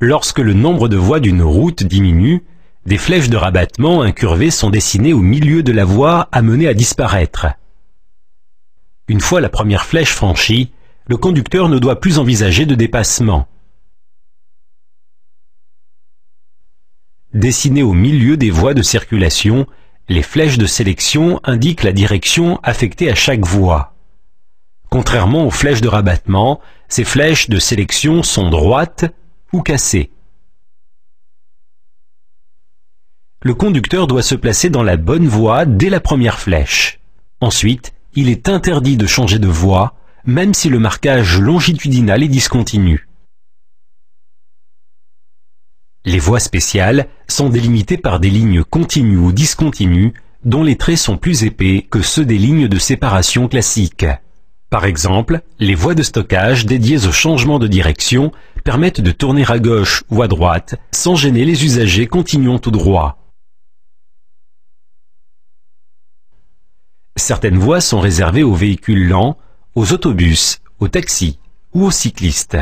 Lorsque le nombre de voies d'une route diminue, des flèches de rabattement incurvées sont dessinées au milieu de la voie amenée à disparaître. Une fois la première flèche franchie, le conducteur ne doit plus envisager de dépassement. Dessinées au milieu des voies de circulation, les flèches de sélection indiquent la direction affectée à chaque voie. Contrairement aux flèches de rabattement, ces flèches de sélection sont droites ou cassé. Le conducteur doit se placer dans la bonne voie dès la première flèche. Ensuite, il est interdit de changer de voie, même si le marquage longitudinal est discontinu. Les voies spéciales sont délimitées par des lignes continues ou discontinues dont les traits sont plus épais que ceux des lignes de séparation classiques. Par exemple, les voies de stockage dédiées au changement de direction permettent de tourner à gauche ou à droite sans gêner les usagers continuant tout droit. Certaines voies sont réservées aux véhicules lents, aux autobus, aux taxis ou aux cyclistes.